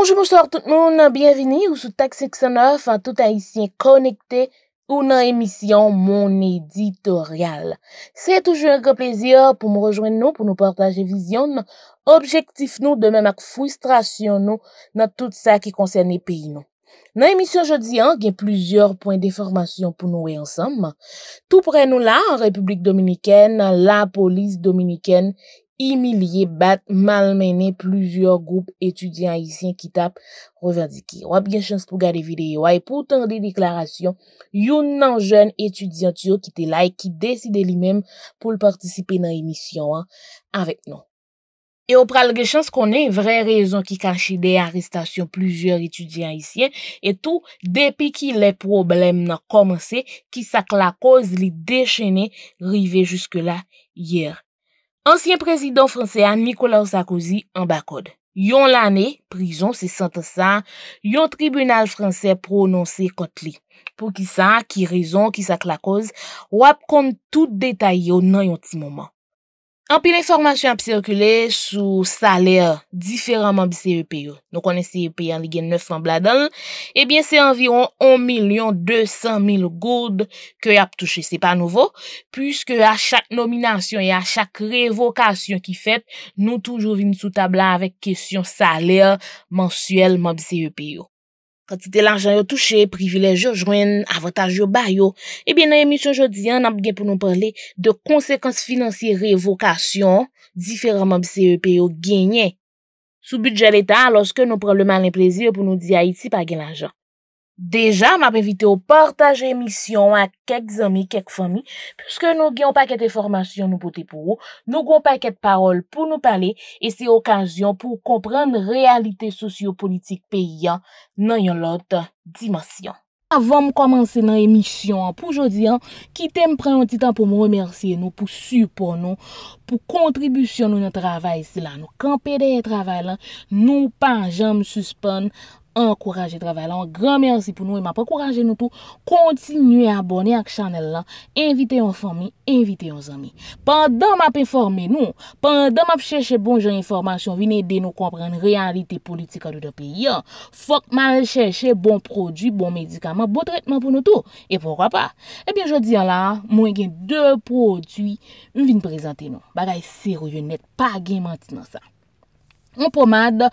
Bonjou moussor tout moun, bienveni ou sou tak seksyon 9 an tout haisyen konekte ou nan emisyon Mon Editorial. Seye toujou e ka plezyor pou mou rejoin nou pou nou partaj e vizyon nan objektif nou de men mak fwistrasyon nou nan tout sa ki konsen e peyi nou. Nan emisyon jodi an gen plouzyor poin de formasyon pou nou e ansam. Tout pre nou la, Republik Dominikèn, la polis Dominikèn, imilye bat malmene plujor goup etudyan hisyen ki tap revendiki. Wap gen chans pou gade videyo, wap pou tande deklarasyon, yon nan jen etudyan tiyo ki te la e ki deside li mem pou l partisipe nan emisyon an, avek non. E wap pral gen chans konen vre rezon ki kache de arrestasyon plujor etudyan hisyen, e tou depi ki le problem nan komanse ki sak la koz li deshene rive juske la yer. Ansyen prezidant franse an Nikolaou Sakozi an bakod. Yon lane, prijon se sante san, yon tribunal franse prononse kotli. Po ki san, ki rezon, ki sak la koz, wap kont tout detay yo nan yon ti mouman. Anpil informasyon ap sirkule sou saler diferan moun bi CEPI yo. Nou konen CEPI an li gen 9 moun bladal. Ebyen se anviron 1 milyon 200 mil goud ke ap touche. Se pa nouvo. Puske a chak nominasyon e a chak revokasyon ki fet nou toujou vin sou tablan avek kesyon saler mensuel moun bi CEPI yo. Katite l'anjan yo touche, privilej yo jwen, avotaj yo bayo, ebyen nan emisyon jodi an ap gen pou nou pale de konsekons finansi revokasyon difereman bi CEP yo genye. Sou budget l'Etat, loske nou preleman le plezir pou nou di a iti pagen l'anjan. Deja, m ap evite ou partaje emisyon ak kek zomi, kek fomi, pwiske nou gen ou paket e formasyon nou pote pou ou, nou gen ou paket parol pou nou pale, e se okasyon pou komprene realite sosyo-politik pe ya nan yon lot dimasyon. Avon m komanse nan emisyon, pou jodi an, ki te m pre yon titan pou m remersye nou, pou supo nou, pou kontribusyon nou nan travay se la nou. Kan pede yon travay la, nou pan jan m suspon, Enkouraje travalan, gran mersi pou nou E map akouraje nou tou Kontinuye abone ak chanel lan Invite yon fami, invite yon zami Pandan map informe nou Pandan map chèche bon jen informasyon Vinè de nou komprene realite politika Lou de pe yon Fok mal chèche bon prodjou, bon medikaman Bon tretman pou nou tou E poukwa pa? Ebyen jodi yon lan, mwen gen dè prodjou Vinè prezante nou Bagay serou yon net, pa gen manti nan sa Moun pomade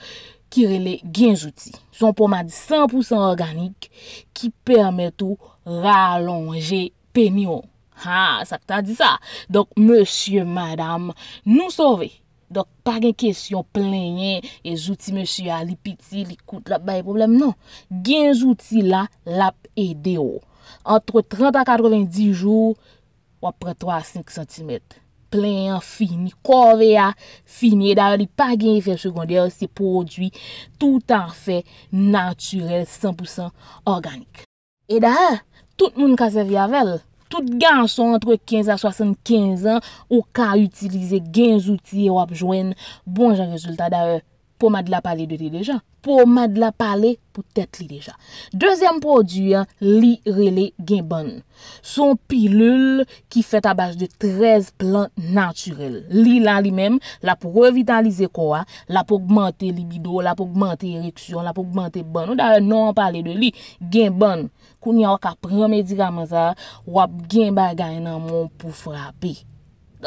ki rele genjouti. Son pouman di 100% organik ki permet ou ralonge penyon. Ha, sa ta di sa. Donk, monsye, madame, nou sove. Donk, pa gen kesyon plenye, e jouti monsye li piti, li koute, la baye problem, non. Genjouti la, la pe deyo. Entre 30 a 90 jou, wapre 3-5 cm. plen, fini, korve ya, fini, eda li pa gen efek sekonde yo se podwi tout an fe naturel, 100% organik. E da he, tout moun kase vi avel, tout gen son entre 15 a 75 an, ou ka utilize gen zouti e wap jwen, bon jan rezultat da he. Pou mad la pale de li dejan. Pou mad la pale pou tet li dejan. Dezem produyan, li rele gen bon. Son pilul ki fet abaj de 13 plant naturel. Li lan li men, la pou revitalize kwa. La pou augmente libido, la pou augmente ereksyon, la pou augmente bon. Ou da nan non, pale de li gen bon. Kouni wak apren medikaman sa, wap gen bagay nan moun pou frape.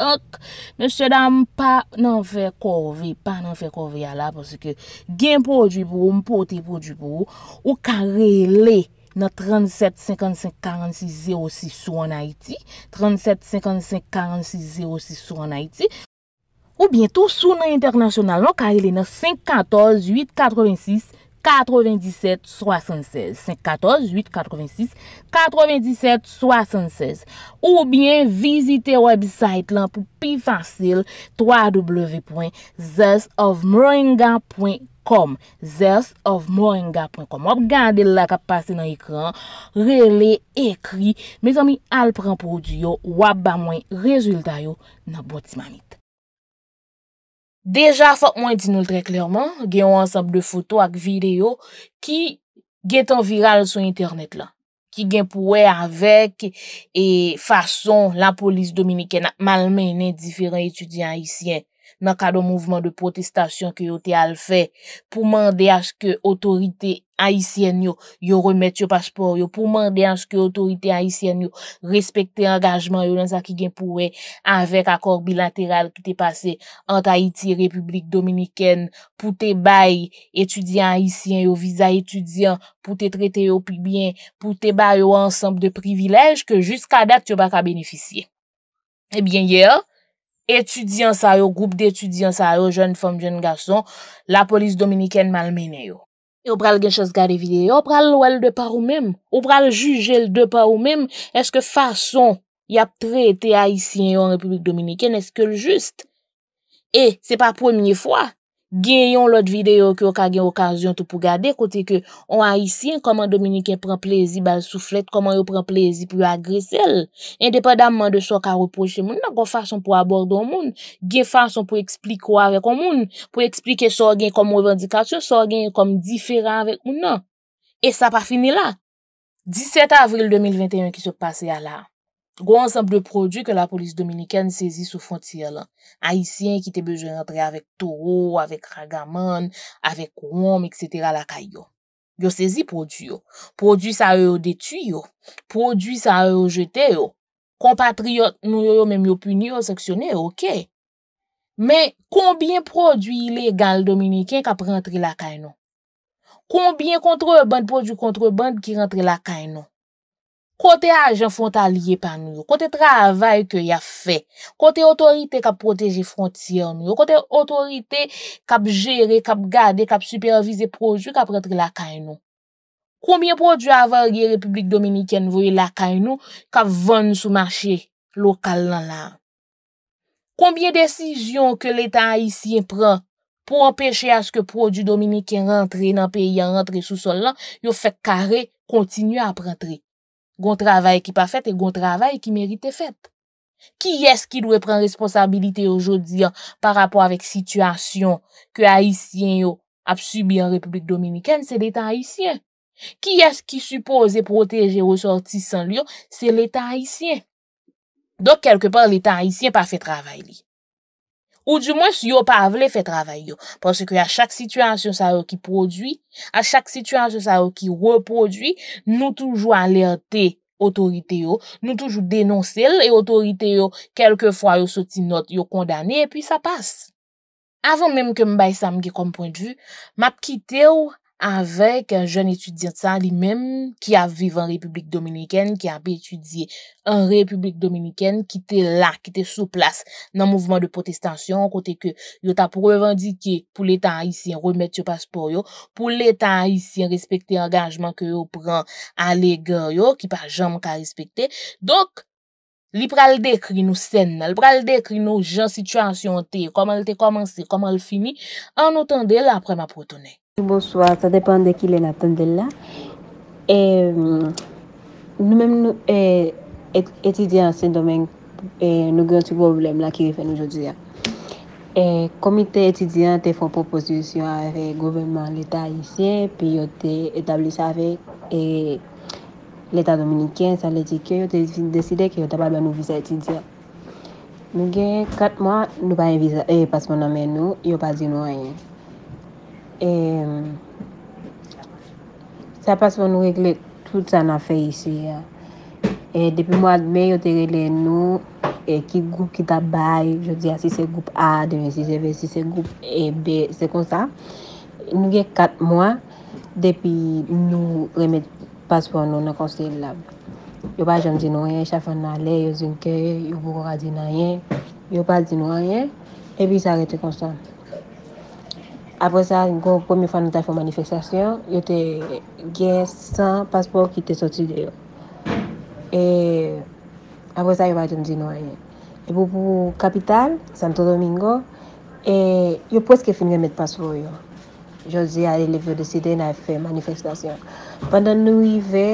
Ok, mèche dam pa nan fè korve, pa nan fè korve ya la, pòsè ke gen pou ou djibou, mè pote pou ou djibou, ou karele nan 37-55-46-06 sou an Aiti, 37-55-46-06 sou an Aiti, ou bientou sou nan internasyonal nan karele nan 5-14-8-86-86, 9776, 514-886-9776, ou byen vizite website lan pou pi fasil, www.theelsofmoringa.com, theelsofmoringa.com, wap gande la ka pase nan ekran, rele, ekri, me zomi alpran pou diyo, wap ba mwen rezulta yo nan botimanit. Deja, fa mwen di nou l tre klerman, gen yon ansap de foto ak video ki gen tan viral sou internet la. Ki gen pouwe avèk e fason la polis Dominikena malmenen diferent etudyan isyen. nan kado mouvman de protestasyon ki yo te al fe, pou mande aske otorite aisyen yo, yo remet yo paspor yo, pou mande aske otorite aisyen yo, respekte angajman yo nan sa ki genpouwe, avek akor bilateral ki te pase, an Tahiti Republik Dominiken, pou te bay etudyan aisyen yo, viza etudyan, pou te trete yo pi bien, pou te bay yo ansamb de privilèj, ke jiska dak yo baka beneficye. Ebyen ye yo, Etudyans a yo, goup d'etudyans a yo, jen fom, jen gason, la polis dominiken mal mene yo. O pral gen chos gade videyo, o pral lo el depa ou mem, o pral juje el depa ou mem, eske fason ya prete a isyen yo an republik dominiken, eske l just? E, se pa pwemye fwa? Gen yon lot videyo ki yo ka gen okasyon tou pou gade kote ke On a isi en koman Dominiken pren plezi bal souflet, koman yo pren plezi pou agresel Endepen damman de sou ka reproche moun, nan kon fason pou abordo moun Gen fason pou eksplik kwa vek moun, pou eksplike sou gen komo vendikasyon, sou gen kom diferan vek moun E sa pa fini la 17 avril 2021 ki sou pase ya la Gwa ansemp de prodjou ke la polis dominikèn sezi sou fon tir lan. Aisyen ki te bejou rentre avèk toro, avèk ragaman, avèk koum, etc. lakay yo. Yo sezi prodjou yo. Prodjou sa yo detu yo. Prodjou sa yo jete yo. Kompatriot nou yo yo menm yo punyo yo seksyonè yo. Men, konbien prodjou ilegal dominikèn kap rentre lakay nou? Konbien kontreband prodjou kontreband ki rentre lakay nou? Kote ajen fonta liye pa nou, kote travay ke ya fe, kote otorite kap proteje fonti an nou, kote otorite kap jere, kap gade, kap supervize projou, kap rentre lakay nou. Koumye prodjou avar gen Republik Dominikien vwe lakay nou, kap ven soumarche lokal nan la. Koumye desijyon ke l'Etat a yisi en pran pou empèche aske prodjou Dominikien rentre nan peyi an rentre sou sol lan, yo fek kare kontinu ap rentre. Gon travèl ki pa fèt et gon travèl ki mèrite fèt. Ki esk ki lwè pren responsabilité oujoudi an par rapport avèk situasyon ke Haitien yo ap subi an Republik Dominikèn, se l'État Haitien. Ki esk ki suppose protèje ou sorti san lyo, se l'État Haitien. Dok, kelke par, l'État Haitien pa fè travèl li. Ou di mwen si yo pa avle fe travay yo. Pwese ki a chak situasyon sa yo ki prodwi, a chak situasyon sa yo ki reprodwi, nou toujou alerte otorite yo, nou toujou denonse yo, e otorite yo kelke fwa yo soti not yo kondane, e pi sa pas. Avon menm ke mbay sa mge komponjvi, map kite yo, avèk jen étudiant sa li mèm ki a vive an Republik Dominikèn, ki a be étudie an Republik Dominikèn, ki te la, ki te sou plas nan mouvment de potestasyon, kote ke yo ta pou revendike pou l'étan haïsyen remète yo paspor yo, pou l'étan haïsyen respektè engajman ke yo pran alegan yo, ki pa jom ka respektè. Dok, li pral dekri nou sèn, li pral dekri nou jan situasyon te, koman l te komanse, koman l fini, an nou tendè la prema pou tounè. Bonsoir, sa depan de ki le natan de la Ehm Nou mem nou Etidyan sen domen Nou gen sou problem la ki refen nou jodja Komite etidyan te fon proposisyon arre govenman l'Etat isye pi yo te etablisave e l'Etat dominiken sa ledike yo te deside ki yo tabal ban nou visa etidyan Nou gen kat mwa nou bayan visa e pasman namen nou yo bayan nou anye E, sa paspon nou regle Tout sa na fe yisi e, Depi mwad men yo te regle nou e, Ki group ki tabay Si se group A Si se group B Se konsa Nou gen kat mwad Depi nou remet paspon nou na konsen lab Yo pa jom di nou en Chafan na le Yo zin ke Yo pa di nou en Epi sa rete konsan apwa sa, gwo pwemi fwa nou taj fwa manifestasyon, yo te gen san paspok ki te soti deyo. E, apwa sa, yo wajon di nou a ye. E, pou pou kapital, Santo Domingo, e, yo pweske finwe met paspok yo. Yo zi a, le vyo deside na fwe manifestasyon. Pandan nou i ve,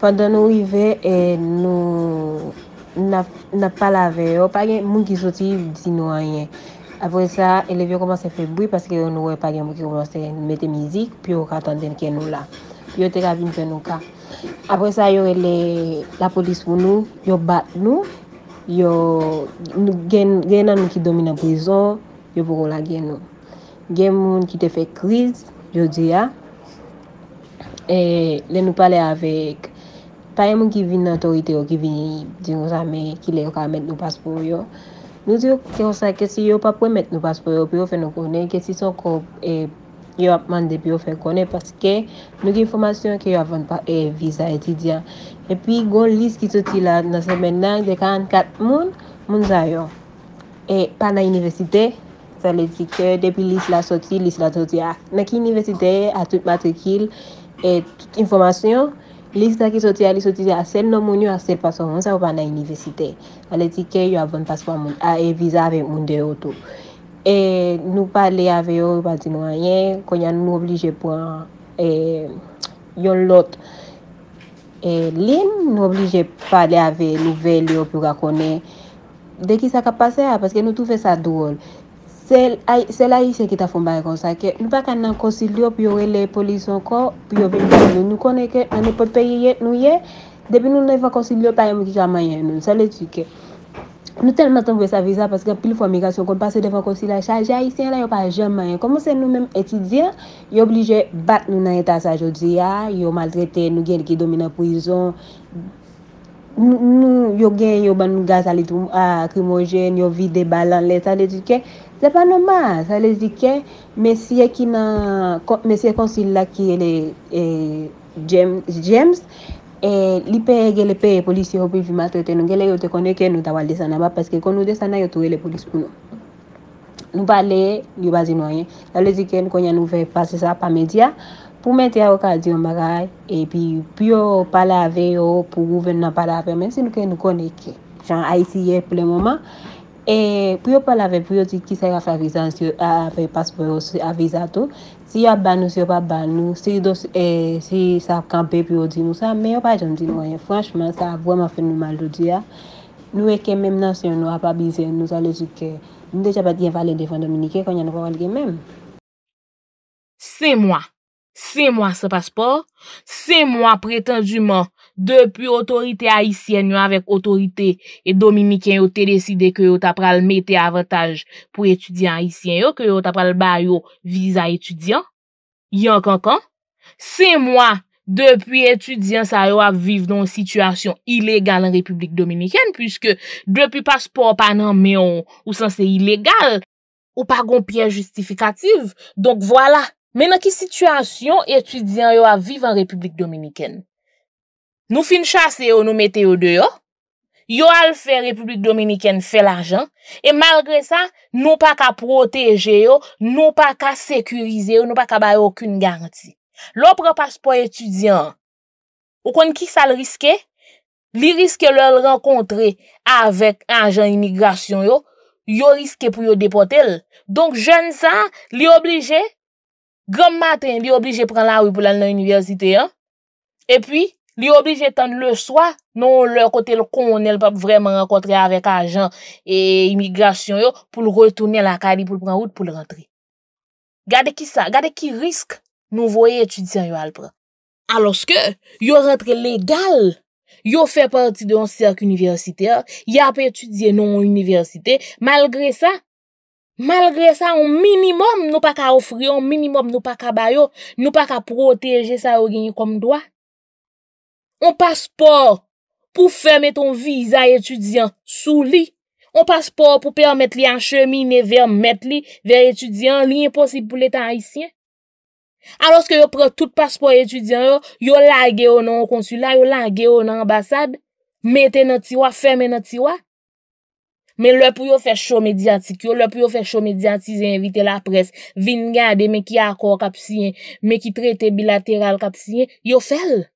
pandan nou i ve, e, nou, na pa lave yo, pa gen moun ki soti di nou a ye. Apre sa, ele vyo komanse febwi paske yo nou wè pa gen mwen ki mwen mwete mizik pi yo katan den ken nou la. Yo te gavin pen nou ka. Apre sa, yo wè la polis mwen nou, yo bat nou, yo gen nan mwen ki domina prizon, yo pou kou la gen nou. Gen mwen ki te fe kriz, yo diya, e, le nou pale avek, pa gen mwen ki vin naturite yo, ki vin jironsame ki le yon ka met nou paspoun yo, Nou diyo kon sa ke si yo pa pou met nou paspo yo, pi yo fe nou kone, ke si son kon yo apman de pi yo fe kone, paske nou ki informasyon ki yo avan pa e visa etidyan. E pi gon lis ki soti la nan semen nan de 44 moun, moun zayon. E pa nan universite, sa le di ke depi lis la soti, lis la soti a. Na ki universite a tout matrikil, e tout informasyon, Lista ki soti ya, li soti ya, ase nomoun yo, ase paswa moun, sa ou pa na inivesite. Ale tike yo avan paswa moun, a evizave moun de yo tou. E nou pale ave yo, pati nou anye, konya nou oblije pou an, e, yon lot. E lin nou oblije pale ave nou vel yo pou rakone. Deki sa ka pase ya, paske nou toufe sa douol. Sel ayisyen ki ta fombaye konsa ke, nou pa kan nan konsilyo pou yore le polisyon ko pou yore vim kwa yon. Nou konen ke, ane pot peye yon nou ye, depi nou nan yon fokonsilyo pa yon mou ki jan mayen nou. Sal etu ke. Nou telman ton vwe sa viza paske pil fwa migasyon konpase de fokonsilyo a chaje. Ayisyen la yon pa jan mayen. Komo se nou menm etidyen, yon oblije bat nou nan yon tas a ah, jodi ya. Yon maltrete, nou gen di ki domina pou yon. Yon gen yon ban nou gaz alitou akrimojen, yon vide balan le. Sal etu ke. Se pa noma, sa le zike, mesye konsil la ki jemz, lipe gelepe polisye hopi vi matrete, non gele yo te koneke nou dawal desana ba, peske konou desana yo touwe le polis pou nou. Nou pale, yo bazin wanyen. Sa le zike, nou konye nou ve pase sa pa media, pou mente a okadion bagay, e pi yo palave yo pou gouven nan palave men, se nou kene nou koneke jan ICF pou le mouman, E priyo pa lave, priyo di ki sa yon afe avizan, si yon afe paspor avizato, si yon ban nou, si yon pa ban nou, si yon e, sa kampe priyo di nou sa, me yon pa jom di nou aye. Franchman, sa avoyman fe nou mal do di ya. Nou eke menm nan si yon nou ape avize, nou sa le di ke, nou deja pa di yon valen defan Dominike kon yon wakalge menm. Se mwa, se mwa se paspor, se mwa pretendu man. Depi otorite Haitien yo avèk otorite e Dominiken yo te deside ke yo tapral mette avataj pou etudyen Haitien yo, ke yo tapral ba yo viza etudyen, yon kon kon, se mwa depi etudyen sa yo aviv don sitwasyon ilegal an Republik Dominiken, pwiske depi paspor panan meyon ou san se ilegal ou pa gon piye justifikative. Donk wala, menan ki sitwasyon etudyen yo aviv an Republik Dominiken. Nou fin chase yo nou mete yo de yo. Yo al fe Republik Dominikèn fe l'ajan. E malgre sa, nou pa ka proteje yo. Nou pa ka sekurize yo. Nou pa ka baye okun garanti. Lopre paspo etudyan. Ou kon ki sa l riske? Li riske lor renkontre avèk anjan imigrasyon yo. Yo riske pou yo depote yo. Donk jen sa, li oblije. Gam matin, li oblije pren la ou pou lan nan yon yon yon. Li oblige etan le swa, nou lèkote l kon, nè l pa vreman renkotre avèk ajan e imigrasyon yo pou l retounen l akadi, pou l pran wout, pou l rentre. Gade ki sa, gade ki risk nou voye etudyan yo alpran. Aloske, yo rentre legal, yo fè partidon serk universitè, yo ap etudye nou an universitè, malgre sa, malgre sa, an minimum nou pa ka ofri, an minimum nou pa ka bayo, nou pa ka proteje sa orinye kom doa. On paspor pou fèmè ton vizay etudyan sou li. On paspor pou pè an met li an chèmine ve an met li ve etudyan li. Imposib pou lè tan isyen. An loske yo pre tout paspor etudyan yo, yo lage yo nan konsula, yo lage yo nan ambasad. Mète nan tiwa, fèmè nan tiwa. Mè lè pou yo fè chò medianti ki yo, lè pou yo fè chò medianti zinvite la pres. Vin gade mè ki akor kapisyen, mè ki prete bilateral kapisyen, yo fèl.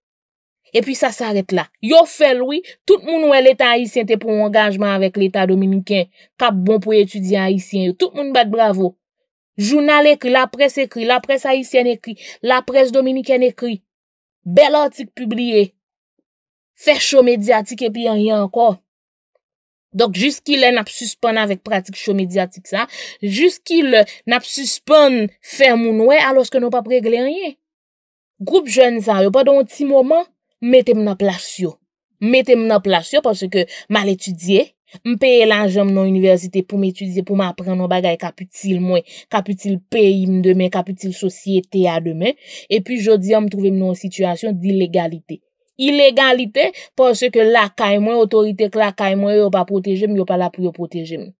E pi sa s'arete la. Yo fel wè, tout moun wè l'Etat Haitien te pou anganjman avèk l'Etat Dominikien. Kap bon pou etudiyen Haitien. Tout moun bat bravo. Jounal ekri, la pres ekri, la pres Haitien ekri, la pres Dominikien ekri. Bel artik publiye. Fè show mediatik epi yon yon kò. Dok, jist ki lè nap suspon avèk pratik show mediatik sa, jist ki lè nap suspon fè moun wè alòs ke nou pa pregle yon yon. Groupe jen zan, yo pa don ti mouman Metem nan plasyon. Metem nan plasyon porsè ke mal etudye. Mpeye lan jom nan univerzite pou m'etudye, pou m'apren nan bagay kapitil mwen. Kapitil peyi mdeme, kapitil sosyete a deme. E pi jodi yon mtrouvem nan sitwasyon di legalite. Ilegalite porsè ke la kay mwen, otorite ke la kay mwen, yo pa proteje m, yo pa la pou yo proteje m.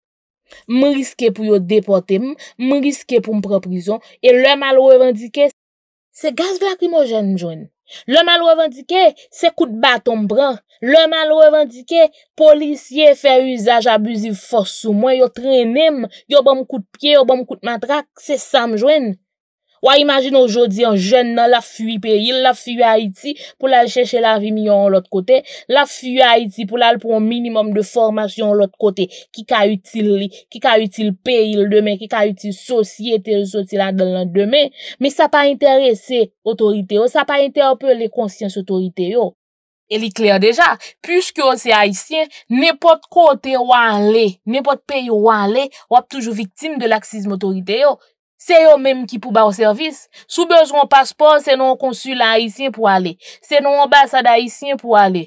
Mriske pou yo depote m, mriske pou mpre prison. E lè mal ou evandike, se gaz vla ki mwen jen mjoni. Le mal ou evandike, se kout baton mbran. Le mal ou evandike, polisye fe usaj abuziv fos sou mwen. Yo trenem, yo bom kout pye, yo bom kout matrak, se sa mjwen. Ouwa imagine oujodi an jen nan la fwi peyi, la fwi Haiti pou la chèche la vimi yo an lot kote, la fwi Haiti pou la pou an minimum de formasyon an lot kote, ki ka utili, ki ka utili peyi l demen, ki ka utili sosyete, sosyete la delan demen, me sa pa interese otorite yo, sa pa interpele konsyans otorite yo. El i kler deja, pwishke ou se Haitien, nepot kote wan le, nepot peyi wan le, wap toujou viktim de laksizm otorite yo. Se yo menm ki pou ba w servis, sou bezwen paspor, se nou konsula Haitien pou ale. Se nou ambasada Haitien pou ale.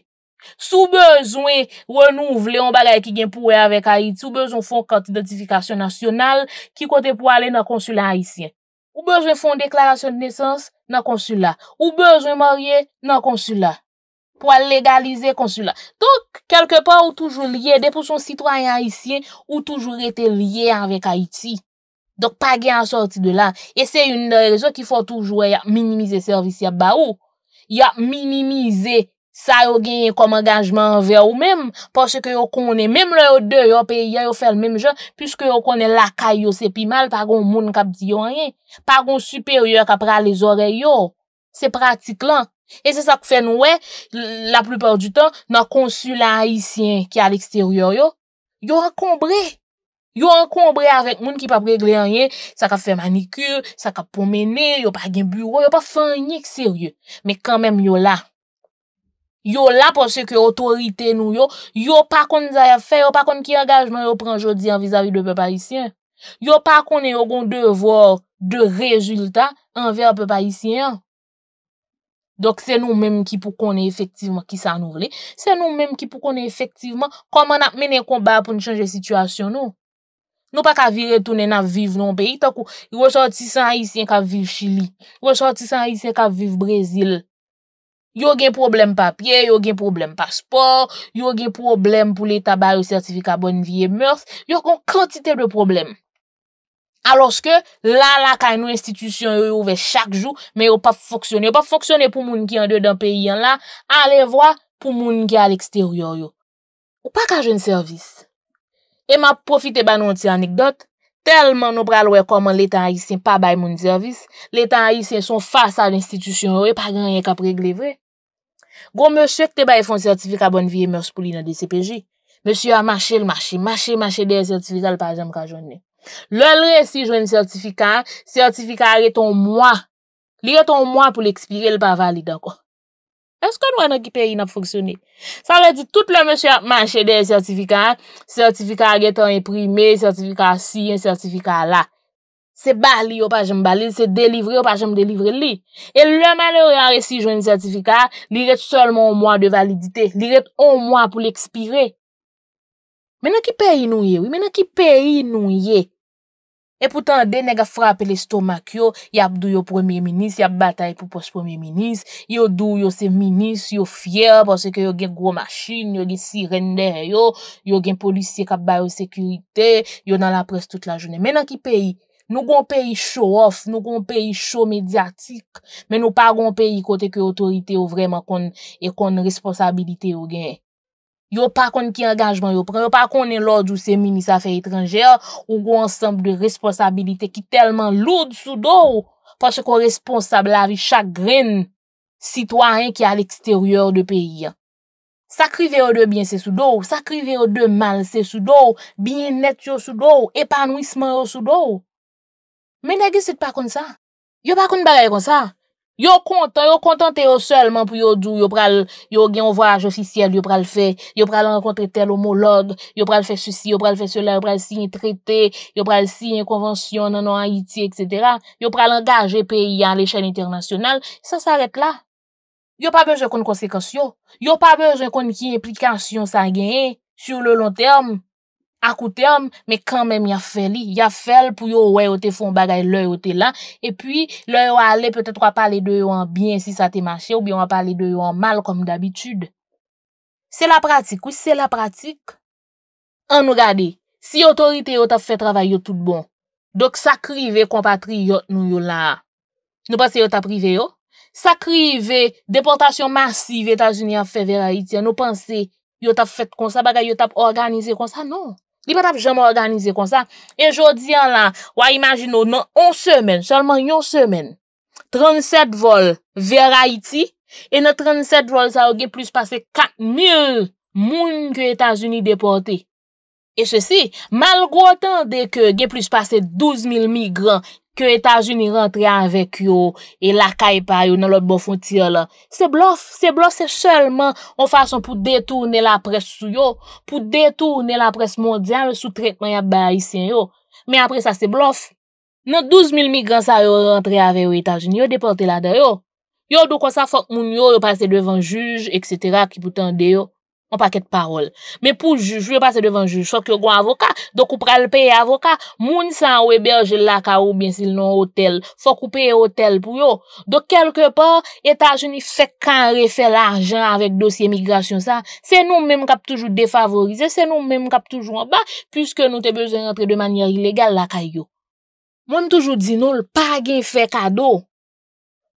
Sou bezwen renouvle, ou bagay ki genpouwe avek Haiti, sou bezwen fon kart notifikasyon nasyonal ki kote pou ale nan konsula Haitien. Ou bezwen fon deklarasyon de nesans nan konsula. Ou bezwen morye nan konsula. Pou ale legalize konsula. Donc, quelque part ou toujou liye, depo son sitwanyan Haitien ou toujou rete liye avek Haiti. Dok pa gen an sorti de la. E se yon rezon ki fwa toujwe yon minimize servis ya ba ou. Yon minimize sa yon gen yon kom anganjman ver ou menm. Pwase ke yon konen, menm le yon de, yon pe yon yon fèl menm jen, pwase ke yon konen lakay yon sepi mal pa gon moun kap diyon yon. Pa gon superior ka pral les ore yon. Se pratik lan. E se sa kou fè nou we, la plupèr du tan, nan konsulant hisyen ki al eksteryor yon, yon akombre. Yo an konbre avèk moun ki pa pregle an ye, sa ka fè manikur, sa ka pomenè, yo pa gen bureau, yo pa fè an yik seryè. Mè kan mèm yo la. Yo la pou seke otorite nou yo, yo pa kon zayè fè, yo pa kon ki agajman yo pren jodi an vizavi de pepa isyè. Yo pa kon e yo kon devòr de rezultat an vèr pepa isyè. Dok se nou mèm ki pou kon e efektivman ki sa nou vle. Se nou mèm ki pou kon e efektivman kon mèm ap mènen kon ba pou nou chanje situasyon nou. Nou pa ka vi retounen na viv nou an peyi, takou yon sortisan yisyen ka viv Chili, yon sortisan yisyen ka viv Brezil. Yon gen problem papye, yon gen problem paspor, yon gen problem pou le tabay ou sertifika bon vie mers, yon kon kantite de problem. Aloske, la la ka yon institusyon yon yon vechak jou, men yon pa foksyone, yon pa foksyone pou moun ki yon dey dan peyi yon la, ale vwa pou moun ki al eksteryor yon. Ou pa ka jen servis? Eman profite ban nou ti anekdot, telman nou pral wè koman lè tan isen pa bay moun servis, lè tan isen son fasa l'institusyon wè e pa gen yon kap regle vre. Gon mè chèk te bay fon sertifika bon vye mers pou li nan DCPJ. Mè chè yon a machè l'machè, machè, machè de yon sertifika l'pazem ka jounen. Lè lè si jounen sertifika, sertifika re ton mwa, li re ton mwa pou l'ekspire l'pavalida kwa. Es kon wè nan ki peyi nan fonksyonè? San wè di tout lè mèche manche de yon sertifikan, sertifikan gè ton imprimè, sertifikan si, yon sertifikan la. Se bali ou pa jom bali, se delivre ou pa jom delivre li. E lè manè wè yon resi joun yon sertifikan, li ret sol mon mwa de validite, li ret on mwa pou l'ekspire. Mè nan ki peyi nou yè, mè nan ki peyi nou yè, E pou tan den, nega frape le stomak yo, yap dou yo premier minis, yap batay pou pos premier minis, yo dou yo se minis, yo fyer, pwase ke yo gen gwo machin, yo gen sirender yo, yo gen polisye kap bayo sekurite, yo nan la pres tout la jounen. Menan ki peyi, nou kon peyi show off, nou kon peyi show medyatik, men nou pa kon peyi kote ke otorite yo vreman kon e responsabilite yo gen. Yo pa kon ki engajman yo pren, yo pa kon en lòdj ou se mini safè itranjè, ou gò ansèmpe de responsabilite ki telman loud sou do, pasè kon responsable avi chak grene sitwaen ki al ekstèryèr de peyi. Sa krive yo de byen se sou do, sa krive yo de mal se sou do, byen net yo sou do, epanwisman yo sou do. Men a gè sèd pa kon sa, yo pa kon barè kon sa. Yo kontan, yo kontan te yo selman pou yo dou, yo pral, yo gen waj ofisyel, yo pral fe, yo pral an kontre tel homolog, yo pral fe sou si, yo pral fe sou la, yo pral si yon trete, yo pral si yon konvansyon nanon Haiti, etc. Yo pral an gaje peyi an l'eschen internasyonal, sa s'aret la. Yo pa bej an kon konsekasyon, yo pa bej an kon ki implikasyon sa genye, sou le lon term. akoute yon, me kan men yon fel li, yon fel pou yon wè yote fon bagay lè yote lan, e pi lè yon ale, petèt wap pale de yon bien si sa te manche, ou bi wap pale de yon mal kom dabitude. Se la pratik, wè se la pratik, an nou gade, si yon torite yon tap fè travay yon tout bon, dok sa krive kompatri yon nou yon la, nou panse yon taprive yon, sa krive depotasyon masive etan jouni an fè vera iti, an nou panse yon tap fè kon sa, bagay yon tap organize kon sa, non. Li pat ap jome organize konsa, enjodi an la, waj imajin nou nan, on semen, solman yon semen, 37 vol vera iti, e nan 37 vol sa ou ge plis pase 4 mil moun ki Etasuni depote. E se si, malgo atan de ke ge plis pase 12 mil migran, Ke Etagini rentre avek yo, e laka e pa yo nan lot bofonti yo la. Se blof, se blof se selman ou fason pou detourne la pres sou yo, pou detourne la pres mondial sou tretman ya bayisyen yo. Men apre sa se blof, nan 12.000 migrans a yo rentre avek yo Etagini, yo deporte la de yo. Yo do kwa sa fok moun yo, yo pase devan juj, eksetera, ki pou tende yo. On pa ket parol. Me pou juj, jwe pase devan juj. Fok yo gwen avoka, do kou pral peye avoka. Moun san weberje laka ou bensil non hotel. Fok ou peye hotel pou yo. Do kelke pa, etajeni fèk kan refè l'arjan avèk dosye migrasyon sa. Se nou mèm kap toujou defavorize. Se nou mèm kap toujou anba. Piske nou te bezè rentre de manyèr ilegal laka yo. Moun toujou di nou l'pa gen fèk adò.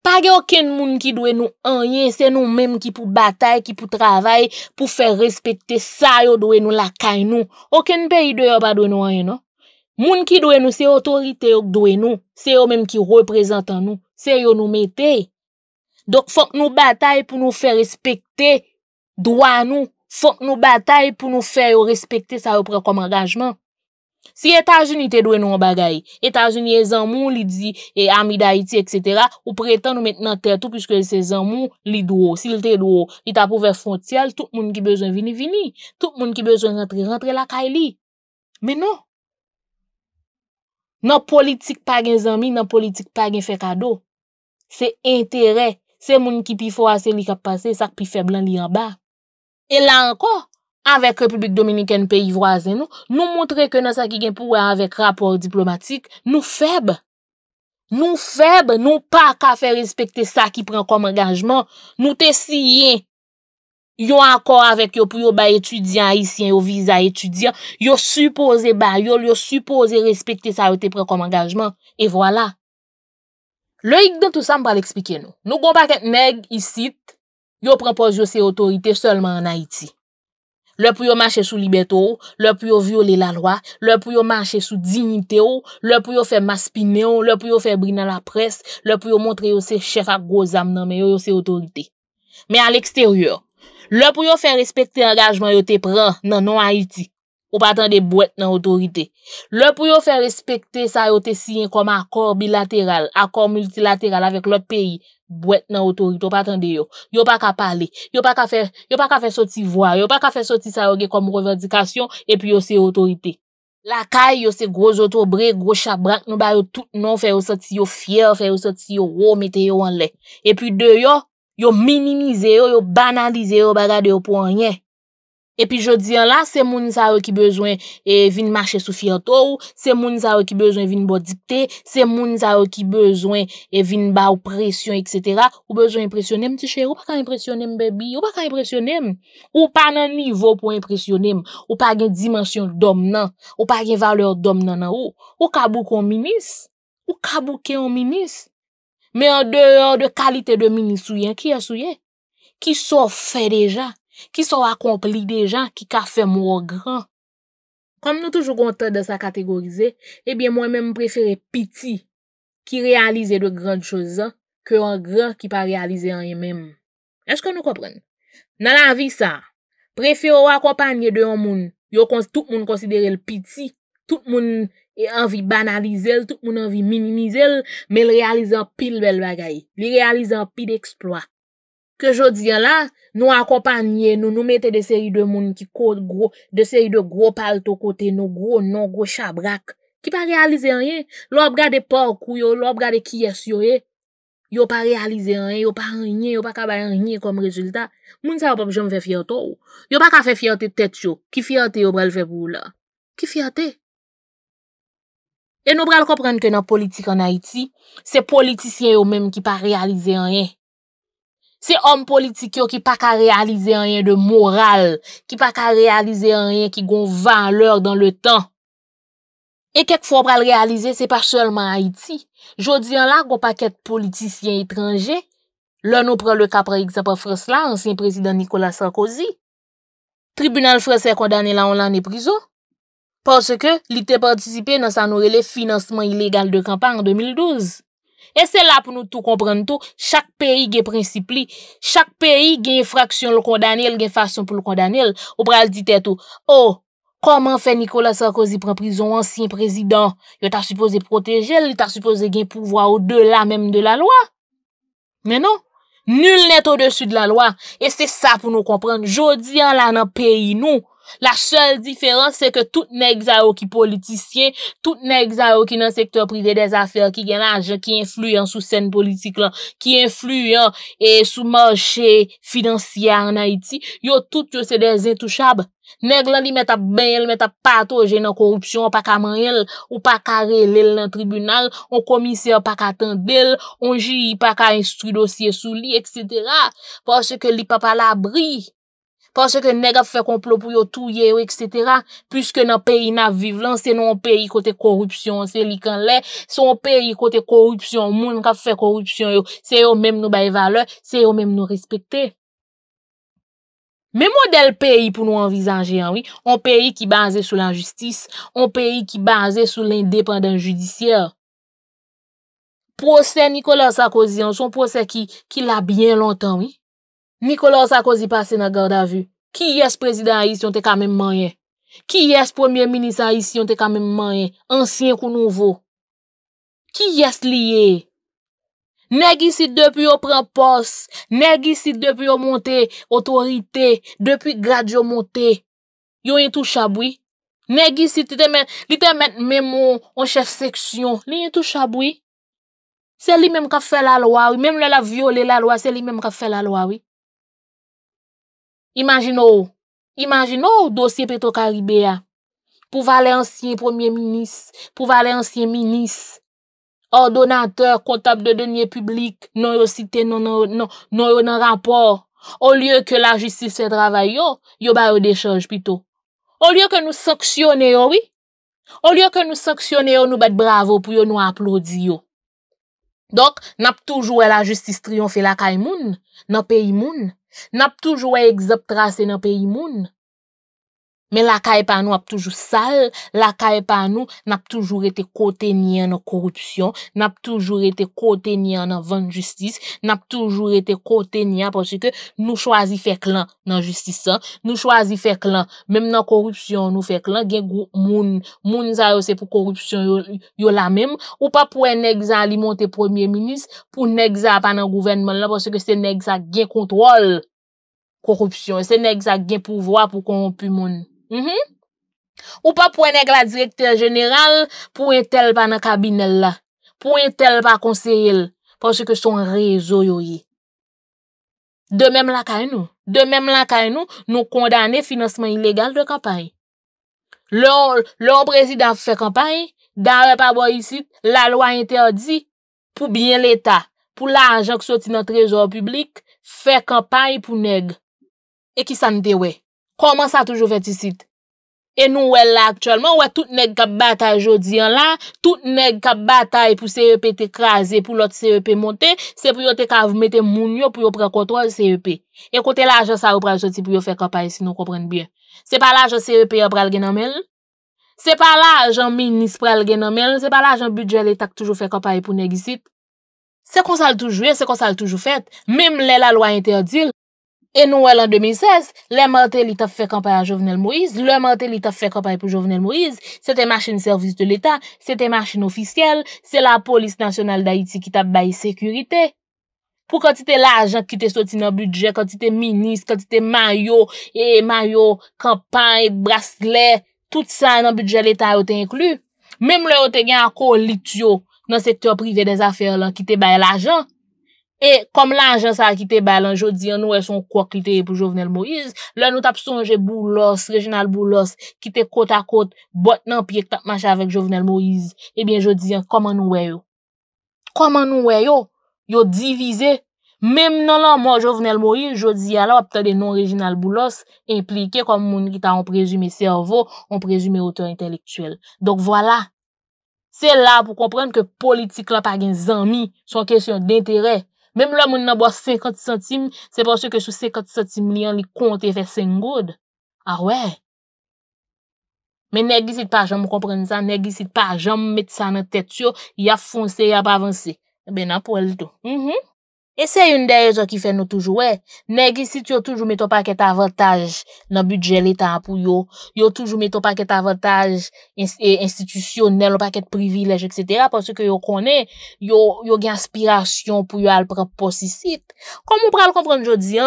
Page oken moun ki dwe nou anye, se nou menm ki pou batay, ki pou travay, pou fe respekte sa yo dwe nou lakay nou. Oken pe ide yo pa dwe nou anye nou. Moun ki dwe nou se otorite yo dwe nou, se yo menm ki reprezentan nou, se yo nou metey. Dok fok nou batay pou nou fe respekte doan nou, fok nou batay pou nou fe yo respekte sa yo pre kom angajman. Si etajouni te dwe nou an bagay, etajouni e zanmou li di, e amida iti, et cetera, ou pretan nou met nan tè tou pwiske se zanmou li dwo. Si li te dwo, li ta pouve frontial, tout moun ki bejwen vini-vini, tout moun ki bejwen rentre la kay li. Menon, nan politik pa gen zanmi, nan politik pa gen fe kado, se entere, se moun ki pi fwa se li kap pase, sak pi feblan li anba. E lan anko. avèk Republik Dominikèn pe y voazen nou, nou montre ke nan sa ki gen pou wè avèk rapor diplomatik, nou feb, nou feb, nou pa ka fè respekte sa ki pren kom engajman, nou te siyen, yo ankor avèk yo pou yo ba etudyan, yo visa etudyan, yo suppose ba, yo lyo suppose respekte sa yo te pren kom engajman, e vwala. Le yik den tout sa mpa l'ekspike nou. Nou kon pa ket neg yisit, yo prempose yo se otorite solman an Haiti. Le pou yo manche sou libeto ou, le pou yo viole la loa, le pou yo manche sou dignite ou, le pou yo fe maspine ou, le pou yo fe brina la pres, le pou yo montre yo se chefak go zam nan men yo yo se otorite. Men al eksteryor, le pou yo fe respekte angajman yo te pra nan non haitik. Ou pa atende bwet nan otorite. Le pou yo fe respekte sa yo te siyen kom akor bilateral, akor multilateral avek le peyi, bwet nan otorite. Ou pa atende yo. Yo pa ka pale, yo pa ka fe soti vwa, yo pa ka fe soti sa yo ge kom revadikasyon, epi yo se otorite. La kay yo se grozotobre, grozabrak, nou ba yo tout non fe yo soti yo fyer, fe yo soti yo ro, mete yo anle. Epi de yo, yo minimize yo, yo banalize yo baga de yo pou anye. Epi jodi an la, se mouni sa wè ki bezwen e, vin mache sou fiyatou, se mouni sa wè ki bezwen vin bodipte, se mouni sa wè ki bezwen e, vin ba ou presyon, etc. Ou bezwen impresyonem, ti chè, ou pa ka impresyonem, bebi? Ou pa ka impresyonem? Ou pa nan nivou pou impresyonem? Ou pa gen dimensyon dom nan? Ou pa gen valeur dom nan nan ou? Ou kabou kon minis? Ou kabou ken on minis? Me an de kalite de minis sou yen, ki ya sou yen? Ki sou fe deja? Ki sou akompli de jan ki ka fè mou an gran. Kom nou toujou konten de sa kategorize, ebyen mwen mèm prefere piti ki realize de gran chouza ke an gran ki pa realize an yè mèm. Echke nou kopren? Nan la vi sa, prefere wakopanye de yon moun, yo tout moun konsidere l piti, tout moun e an vi banalize l, tout moun an vi minimize l, men l realize an pil bel bagay, li realize an pil d'eksploat. Se jodi ya la, nou akopanye, nou nou mette de seri de moun ki kote gwo, de seri de gwo pal to kote nou gwo, nou gwo chabrak. Ki pa realize an ye? Lòb gade por kou yo, lòb gade kyes yo ye, yo pa realize an ye, yo pa anye, yo pa kabay anye kom rezultat. Moun sa wap ap jom fe fiyote ou. Yo pa ka fe fiyote tet yo. Ki fiyote yo brel fe vou la? Ki fiyote? E nou brel koprenke nan politik an Haiti, se politisyen yo menm ki pa realize an ye. Se om politikyo ki pa ka realize anyen de moral, ki pa ka realize anyen ki gon van lor dan le tan. E kek fwa pral realize, se pa chalman Haiti. Jodi an la, gwo pa ket politisyen itranje. Lè nou pral le kapra yik se pa Fros la, ansyen prezident Nikola Sarkozy. Tribunal Fros se kondane la, on lan e prizo. Pase ke, li te partisipe nan sa norele financeman ilegal de kampan en 2012. E se la pou nou tou komprenn tou, chak peyi gen prinsipli, chak peyi gen fraksyon l kondanil, gen fasyon pou l kondanil, ou pral ditè tou, oh, koman fè Nikola Sarkozy pren prizon ansyen prezidant? Yo ta suppose protejel, yo ta suppose gen pouvoi ou de la menm non, de la loa? Menon, nul net o desu de la loa, e se sa pou nou komprenn, jodi an la nan peyi nou, La sel diferans se ke tout nek za ou ki politisyen, tout nek za ou ki nan sektor prive des afer ki gen aje, ki influyen sou sen politik lan, ki influyen eh, sou manche fidansya an Haiti, yo tout yo se de zetouchab. Neg lan li meta ben el, meta pato, jen nan korupsyon, pa ka man el, ou pa ka rel el nan tribunal, ou komisyon pa ka tendel, ou ji pa ka instru dosye sou li, etc. Pwase ke li pa pa la bri, Pasè ke nega fè komplo pou yo touye non yo, etc. Piske nan peyi nan vive lan, se nou an peyi kote korupsyon, se likan le. Se ou an peyi kote korupsyon, moun ka fè korupsyon yo, se yo mèm nou baye vale, se yo mèm nou respekte. Mèm ou del peyi pou nou anvisanje an, oui, an peyi ki baze sou la jistis, an peyi ki baze sou l'independent judisyè. Posey Nikola Sarkozy, an son posey ki la bien lontan, oui. Nikolòs a kozi pase nan garda vu. Ki yes prezident a yisi yon te kamen manye? Ki yes premier minisan a yisi yon te kamen manye? Ansyen kou nouvo. Ki yes liye? Negi si depi yo prempos, negi si depi yo monte, otorite, depi grad yo monte, yon yon tou chabwi. Negi si li te met memon an chef seksyon, li yon tou chabwi. Se li menm ka fe la loa, menm la la viole la loa, se li menm ka fe la loa. Imagine ou, imagine ou dosye Petro Karibéa pou valè ansyen premier minis, pou valè ansyen minis, ordonateur, kontap de denye publik, non yo site, non, non, non, non yo nan rapor, ou liyo ke la jistis fè travay yo, yo bayo de chanj pito. Ou liyo ke nou saksyonè yo, oui? Ou liyo ke nou saksyonè yo nou bet bravo pou yo nou aplodi yo. Dok, nap toujou e la justice triyonfe la ka imoun, nap e imoun, nap toujou e egzop trase nap e imoun. Men lakay pa nou ap toujou sal, lakay pa nou nap toujou ete kote nyan nan korupsyon, nap toujou ete kote nyan nan vant justice, nap toujou ete kote nyan pwosye ke nou chwazi fek lan nan justice sa. Nou chwazi fek lan, menm nan korupsyon nou fek lan gen moun. Moun sa yo se pou korupsyon yo la menm ou pa pou enegza alimonte premier minis pou negza pa nan gouvenman la pwosye ke se negza gen kontrol korupsyon, se negza gen pou vwa pou korupy moun. Mhm. Ou pa pou en ek la direkter jeneral pou en tel pa nan kabinel la, pou en tel pa konseril, pou se ke son rezo yo ye. De menm la kay nou, de menm la kay nou nou kondane financeman ilegal de kampany. Lò prezident fè kampany, dè wè pa wò yisi, la lò a interdi pou bien l'Etat, pou la anjan ki soti nan trezor publik, fè kampany pou neg, e ki san te wè. Koman sa toujou fet isit? E nou wel aktualman, wè tout neg kap batay jodi an lan, tout neg kap batay pou CEP te krasi, pou lot CEP monte, se pou yo te kav mette moun yo pou yo prekotwa CEP. Ekote la, jen sa ou prekotwa ti pou yo fe kapay, si nou komprenn byen. Se pa la, jen CEP e yo prel gen amel. Se pa la, jen minis prel gen amel. Se pa la, jen budget le tak toujou fe kapay pou neg isit. Se kon sa l toujou e, se kon sa l toujou fet. Mem le la lwa interdil. E nou el an 2016, lè mante li ta fè kampanj a Jovenel Moïse, lè mante li ta fè kampanj pou Jovenel Moïse, se te machin servis de l'Etat, se te machin ofisyel, se la polis nasyonal d'Haïti ki ta bayi sekurite. Pou kan ti te l'ajan ki te soti nan budget, kan ti te minis, kan ti te mayo, e mayo, kampanj, brastlet, tout sa nan budget l'Etat yo te inklu, mèm lè yo te gen akou lityo nan se te prive de zafèr lan ki te bayi l'ajan, E kom lan jan sa ki te balan, jo diyan nou e son kwa ki te e pou Jovenel Moïse, le nou tap sonje Boulos, Reginald Boulos, ki te kote a kote, bot nan piye tap mache avek Jovenel Moïse, e bin jo diyan, koman nou e yo? Koman nou e yo? Yo divize? Mem nan lan man Jovenel Moïse, jo diyan la wap te de non Reginald Boulos, implike kom moun ki ta an prezume servo, an prezume otor intelektuel. Dok wala, se la pou komprende ke politik la pa gen zami son kesyon d'interè, Mem la moun nan bwa 50 centime, se pa se ke sou 50 centime li an li konte ve sen goud. A we. Men negi sit pa jom kompren sa, negi sit pa jom met sa nan tet yo, ya fonse, ya pa avanse. Eh ben apol to. E se yon deye zo ki fè nou toujouè, negisit yon toujou meto paket avataj nan but jel etan pou yon, yon toujou meto paket avataj institisyonel, e paket privilej, et cetera, porsi ke yon konè, yon gen aspirasyon pou yon alproposisit. Kom moun pral kompran jodi,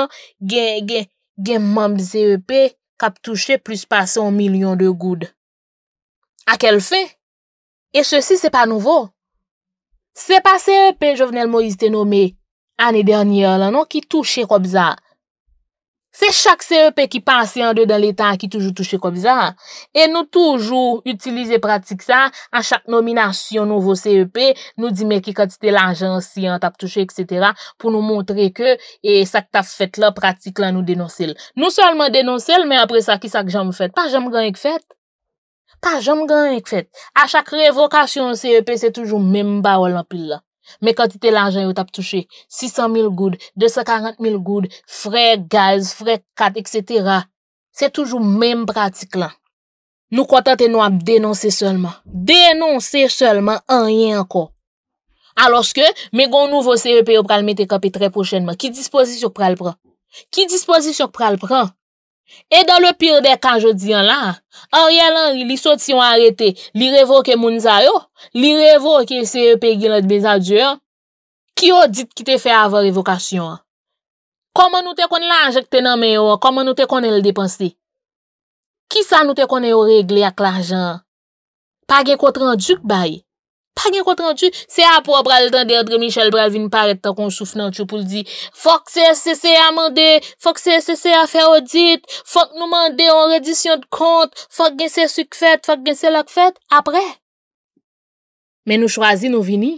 gen mamb ZEP e kap touche plus pas 100 milyon de goud. Akel fè? E se si se pa nouvo? Se pa ZEP, jo vnen lmou iz tenome, Anè dèrnyè lè nan, non, ki touche kò bizar. Se chak CEP ki passe yon dè dan lè tan ki touche kò bizar, e nou toujou utilize pratik sa, an chak nominasyon nouvo CEP, nou di me ki katite l'anjansi an tap touche, etc., pou nou montre ke, e sak taf fèt lè, pratik lè, nou denosil. Nou solman denosil, men apre sa ki sak jam fèt. Pa jam gan ek fèt? Pa jam gan ek fèt. A chak revokasyon CEP, se toujou men ba wè l'ampil lè. Mè kontite lanjan yo tap touche, 600.000 goud, 240.000 goud, fre gaz, fre kat, etc. Se toujou mèm pratik lan. Nou kontate nou ap denonser solman. Denonser solman an yè anko. Alorske, mè gon nouvo CEP yo pral mè te kapi tre pochenman. Ki disposi souk pral pran? Ki disposi souk pral pran? E dan le pyr de ka jodi an la, a rye lan li sot si yon arete, li revoke moun za yo, li revoke se yon e pe gilat bezad yo, ki yo dit ki te fe avar evokasyon? Koman nou te kon lanje ki te nanmen yo, koman nou te kon el depansi? Ki sa nou te kon e yo regle ak l'ajan? Pag enkotran djuk bay? Pa gen kontran chou, se a pou a bral dan de André Michel bral vin paret ta kon souf nan chou pou l'di. Fok se se se a mande, fok se se se a fe odit, fok nou mande an redisyon de kont, fok gen se suk fèt, fok gen se lak fèt, apre. Men nou chwazi nou vini.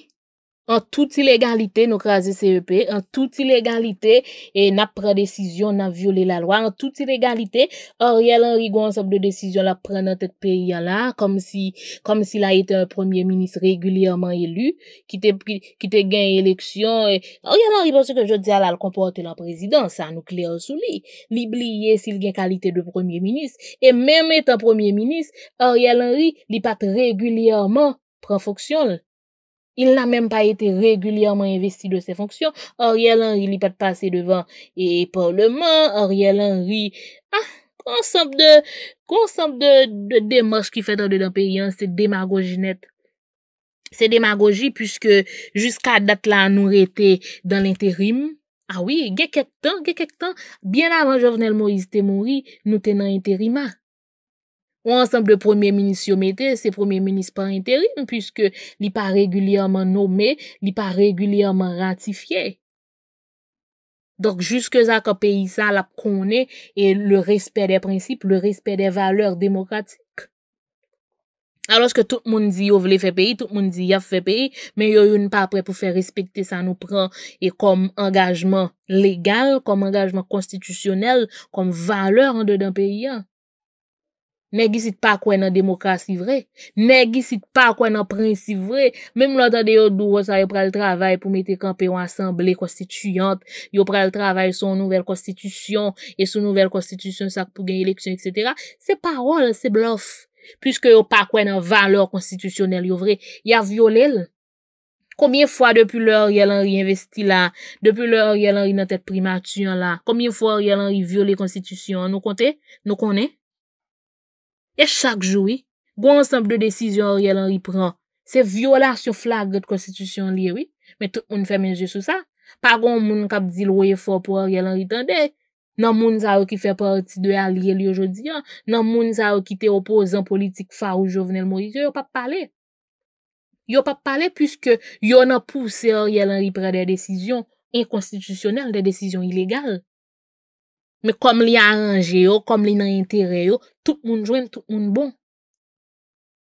An tout ilegalite nou kwa ZCEP, an tout ilegalite e nap prene desisyon, nap viole la lwa. An tout ilegalite, or yal anri gwen sep de desisyon la prene an tek peyi an la, kom si la ite un premier ministre regulye man elu, ki te gen eleksyon. Or yal anri pwese ke jodi alal komporte la prezidans, sa nou kli ansou li. Li bliye si li gen kalite de premier ministre, e menm etan premier ministre, or yal anri li pat regulye man pre foksyon l. Il n'a même pas été régulièrement investi de ses fonksions. Auriel Henry n'est pas passé devant les parlements. Auriel Henry a ah, consompte de démarche qui fait ordre d'opérance. C'est démagogie nette. C'est démagogie puisque jusqu'à date-là, nous étions dans l'intérim. Ah oui, il y a quelques temps, bien avant Jovenel Moïse Temouri, nous tenons l'intérim. Ou ansanm de premier ministre yo mette, se premier ministre pa interin, pwiske li pa regulyanman nomme, li pa regulyanman ratifiye. Dok, juske zaka peyi sa la pkounen, e le respet de prinsip, le respet de valeur demokratik. Aloske tout moun di yo vle fe peyi, tout moun di yo fe peyi, men yo yon pa pre pou fe respekte sa nou pran, e kom angajman legal, kom angajman konstitusyonel, kom valeur an de dan peyi ya. Ne gisit pa kwen nan demokrasi vre, ne gisit pa kwen nan prinsi vre, men moun lantande yo douwa sa yo prel travay pou mete kampen an asemble konstituyant, yo prel travay sou nouvel konstitusyon, e sou nouvel konstitusyon sa pou genye leksyon, etc. Se parol, se blof, pwiske yo pa kwen nan valor konstitusyonel yo vre, ya violel. Komin fwa depu lor yal anri investi la, depu lor yal anri nan tet primatuyon la, komin fwa yal anri viole konstitusyon, nou konte, nou konen? E chak joui, gwa bon ansemp de desisyon oryèl an ripran, se violasyon flagre de konstitusyon liye wè, mette un fèmèn jè sou sa, pa ron moun kap di loye fòp ou oryèl an ritande, nan moun sa wè ki fè parti de a liye liyo jodi, nan moun sa wè ki te opozan politik fa ou jovenel morise, yo pa pale, yo pa pale pwiske yo nan pwise oryèl an ripran de desisyon inkonstitusyonel, de desisyon ilegal. Me kom li a anje yo, kom li nan entere yo, tout moun jwen tout moun bon.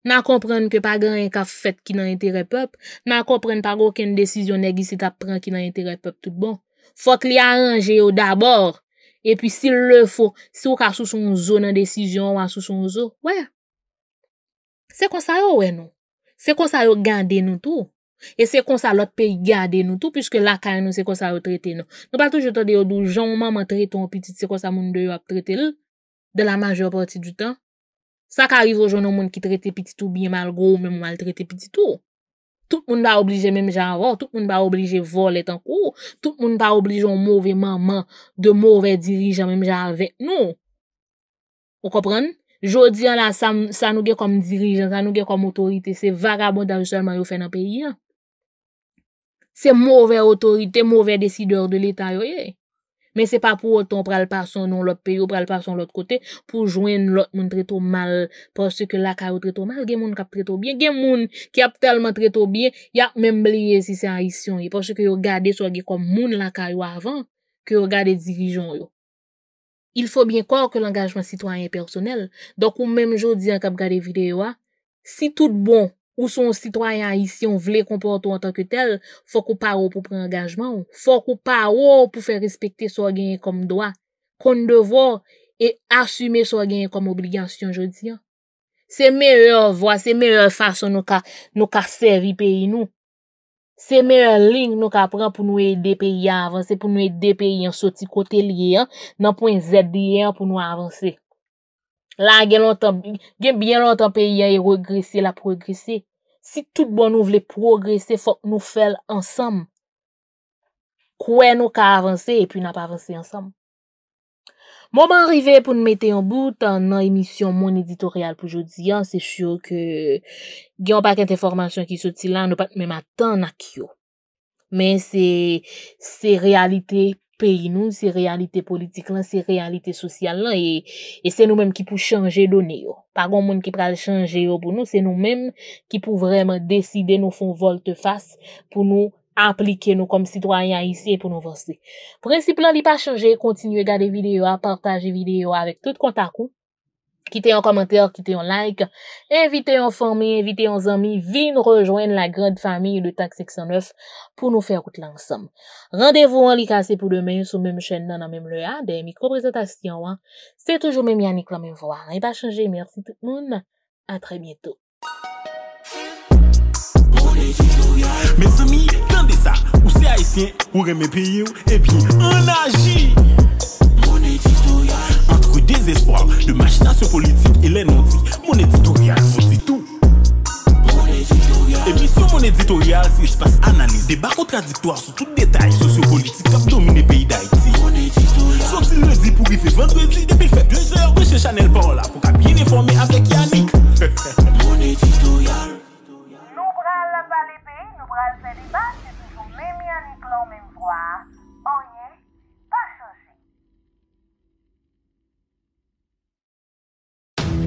Nan komprende ke pa gen yon ka fèt ki nan entere pep, nan komprende pa gen yon ken desisyon negi se ta pran ki nan entere pep tout bon. Fòk li a anje yo dabor, epi si lè fò, si wò ka sou sou nou zo nan desisyon, wò a sou sou nou zo, wè. Se kon sa yo wè nou, se kon sa yo gande nou tou. E se kon sa lot pe yi gade nou tou Piske la kay nou se kon sa yo trete nou Nou patou jote de yo oh, dou Joun maman trete yon piti ti Se kon sa moun de yo ap trete l De la majo prati du tan Sa ka rizou joun nou moun ki trete piti tou Biye mal go ou men mou mal trete piti tou Tout moun ba oblije mèm jan avor Tout moun ba oblije vol etan kou Tout moun ba oblije yon mouve maman De mouve dirijan mèm jan avè Nou O kopran Jodi yon la sa nou ge kom dirijan Sa nou ge kom otorite Se vaga moun dan jouselman yo fè nan peyi Se mouvè otorite, mouvè desideur de l'Etat yo ye. Men se pa pou oton pral pason nou lòt pe yo, pral pason lòt kote, pou jwen lòt moun treto mal, pou se ke lakay yo treto mal, gen moun kap treto bien, gen moun ki ap telman treto bien, ya mèm bleye si se an isyon yo, pou se ke yo gade so ge kom moun lakay yo avan, ke yo gade dirijon yo. Il fò bien kor ke l'engajman sitwanyen personel, dok ou mèm jodi an kap gade videyo a, si tout bon, Ou son sitwayan yisi yon vle komporto an tanke tel, fok ou pa ou pou prengajman ou, fok ou pa ou pou fe respekte sou agenye kom doa, kon devor e asume sou agenye kom obligasyon jodi ya. Se meyre vwa, se meyre fason nou ka servi peyi nou, se meyre ling nou ka pran pou nou e de peyi avanse, pou nou e de peyi an soti kote liye ya nan pon zet diye ya pou nou avanse. La gen lontan pe yon yon regrese la progresse. Si tout bon nou vle progresse, fok nou fel ansam. Kwen nou ka avanse, epi nan pa avanse ansam. Mouman rive pou nou mette yon bout, an nan emisyon moun editorial pou jodi, an se chyo ke gen pa kwen te formasyon ki soti lan, nou pat men matan ak yo. Men se realite. peyi nou, se realite politik lan, se realite sosyal lan, e, e se nou menm ki pou chanje doni yo. Par goun moun ki pral chanje yo pou nou, se nou menm ki pou vremen deside nou fon volte fas pou nou aplike nou kom sitwayan isi pou nou vose. Prensi plan li pa chanje, kontinu e gade video, a partaje video, avek tout kontakou. Quittez un commentaire, quittez un like, invitez un famille, invitez un ami, viens rejoindre la grande famille de TAC 609 pour nous faire route l'ensemble. Rendez-vous en l'ICAC pour demain sur même chaîne, dans la même loi, des micro-présentations. Hein. C'est toujours même Yannick, la même voix. Il pas changé, merci tout le monde. À très bientôt. Mes amis, ça. haïtien, pays, et puis on agit désespoir de machination politique et les non Mon éditorial vous dit tout. Emisyon mon éditorial, se jpas analyse, débat contradictoire sur tout détail Sosyo-politik pays domine Mon éditorial, iti Sotil le di pour rife vendredi Depuis fait deux heures, de che chanel pas là pour ka bien formes avec Yannick Mon éditorial, nous bral la les pays, nous bral fe debat C'est toujours même Yannick voix On y est